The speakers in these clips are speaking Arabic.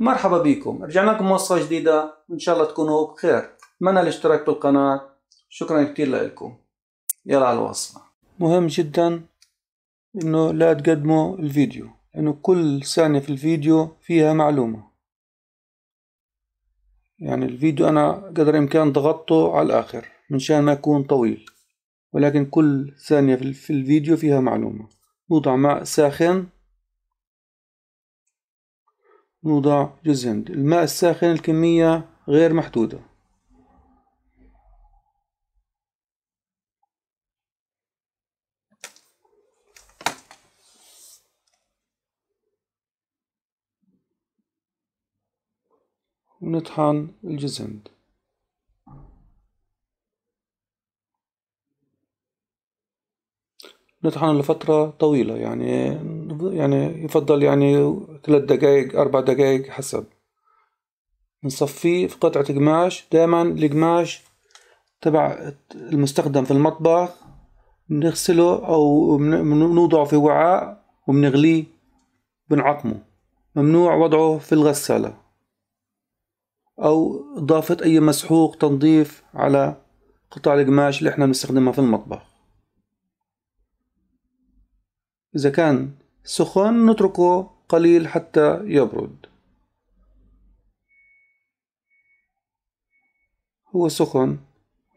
مرحبا بكم رجعنا لكم وصفة جديدة وإن شاء الله تكونوا بخير أتمنى الاشتراك بالقناة شكرا كتير لكم يلا على الوصفة مهم جدا إنه لا تقدموا الفيديو لأنه كل ثانية في الفيديو فيها معلومة يعني الفيديو أنا قدر الإمكان ضغطته على الآخر من شان ما يكون طويل ولكن كل ثانية في الفيديو فيها معلومة نوضع ماء ساخن نوضع جزند الماء الساخن الكمية غير محدودة ونطحن الجزند نطحن لفترة طويلة يعني يعني يفضل يعني ثلاث دقايق أربع دقايق حسب نصفيه في قطعة قماش دائما القماش تبع المستخدم في المطبخ بنغسله أو بنوضعه في وعاء وبنغليه بنعقمه ممنوع وضعه في الغسالة أو إضافة أي مسحوق تنظيف على قطع القماش اللي احنا بنستخدمها في المطبخ إذا كان سخن نتركه قليل حتى يبرد هو سخن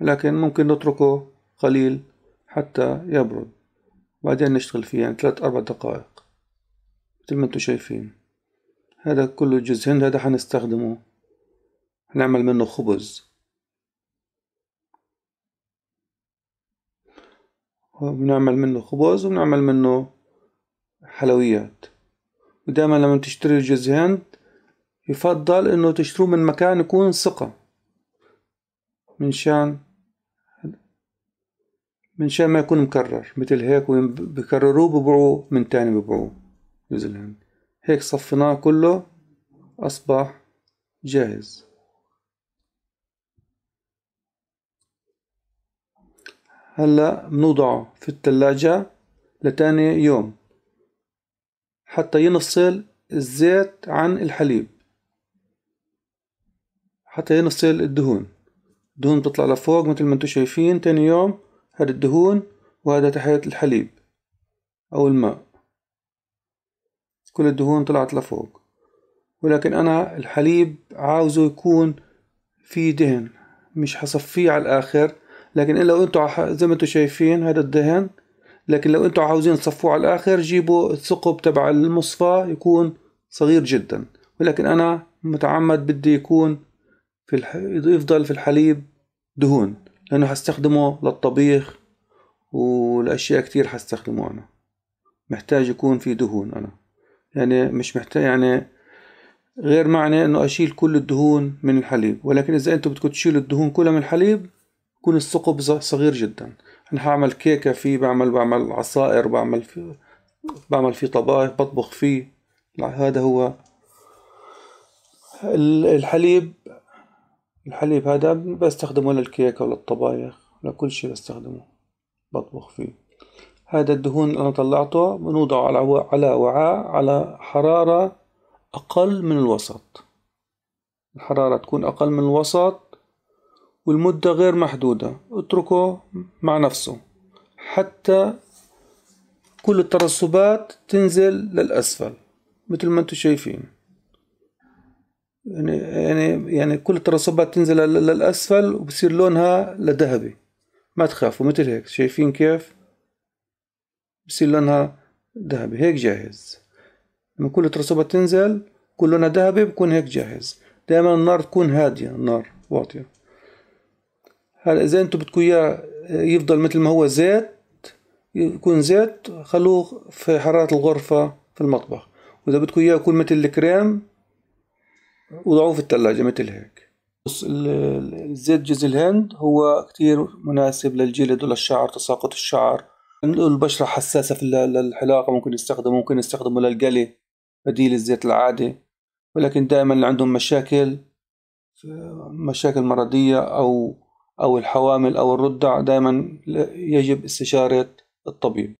لكن ممكن نتركه قليل حتى يبرد بعدين نشتغل فيه يعني ثلاث أربع دقائق مثل ما انتم شايفين هذا كله جوز هند هذا حنستخدمه هنعمل منه خبز بنعمل منه خبز وبنعمل منه حلويات ودائما لما تشتري جوز هند يفضل انه تشتروه من مكان يكون ثقة من شان من شان ما يكون مكرر مثل هيك وين بكرروه ببيعوه من تاني ببيعوه جوز الهند هيك صفيناه كله أصبح جاهز هلا بنوضعه في التلاجة لتاني يوم حتى ينفصل الزيت عن الحليب حتى ينفصل الدهون الدهون بتطلع لفوق مثل ما انتم شايفين تاني يوم هذا الدهون وهذا تحية الحليب أو الماء كل الدهون طلعت لفوق ولكن أنا الحليب عاوزه يكون في دهن مش حصفيه على الآخر لكن إلا انتم زي ما انتم شايفين هذا الدهن لكن لو انتم عاوزين تصفوه على الاخر جيبوا الثقب تبع المصفى يكون صغير جدا ولكن انا متعمد بدي يكون في الح... يفضل في الحليب دهون لانه هستخدمه للطبيخ والاشياء كتير هستخدمه انا محتاج يكون في دهون انا يعني مش محتاج يعني غير معنى انه اشيل كل الدهون من الحليب ولكن اذا انتم بدكم تشيلوا الدهون كلها من الحليب يكون الثقب صغير جدا انا هعمل كيكه فيه بعمل بعمل عصائر بعمل فيه بعمل فيه طبايخ بطبخ فيه هذا هو الحليب الحليب هذا بستخدمه للكيكة وللطبايخ لكل شيء بستخدمه بطبخ فيه هذا الدهون اللي أنا طلعته بنوضعه على على وعاء على حرارة أقل من الوسط الحرارة تكون أقل من الوسط والمدة غير محدودة اتركه مع نفسه حتى كل الترسبات تنزل للأسفل مثل ما انتم شايفين يعني يعني يعني كل الترسبات تنزل للأسفل وبصير لونها لذهبي ما تخافوا مثل هيك شايفين كيف بصير لونها ذهبي هيك جاهز لما كل الترسبات تنزل كل لونها ذهبي بكون هيك جاهز دائما النار تكون هادية النار واطية هلا اذا انتم بدكم اياه آه، يفضل مثل ما هو زيت يكون زيت خلوه في حرارة الغرفة في المطبخ وإذا بدكم إياه يكون مثل الكريم وضعوه في الثلاجة مثل هيك بص الزيت جزء الهند هو كتير مناسب للجلد وللشعر تساقط الشعر البشرة حساسة في الحلاقة ممكن يستخدمه ممكن يستخدمه للقلي بديل الزيت العادي ولكن دائما اللي عندهم مشاكل مشاكل مرضية أو أو الحوامل أو الرضع دائما يجب استشارة الطبيب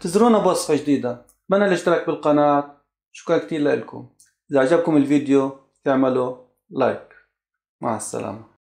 تزرونا بوصفة جديدة بنا الاشتراك بالقناة شكرا كتير لكم إذا عجبكم الفيديو تعملوا لايك مع السلامة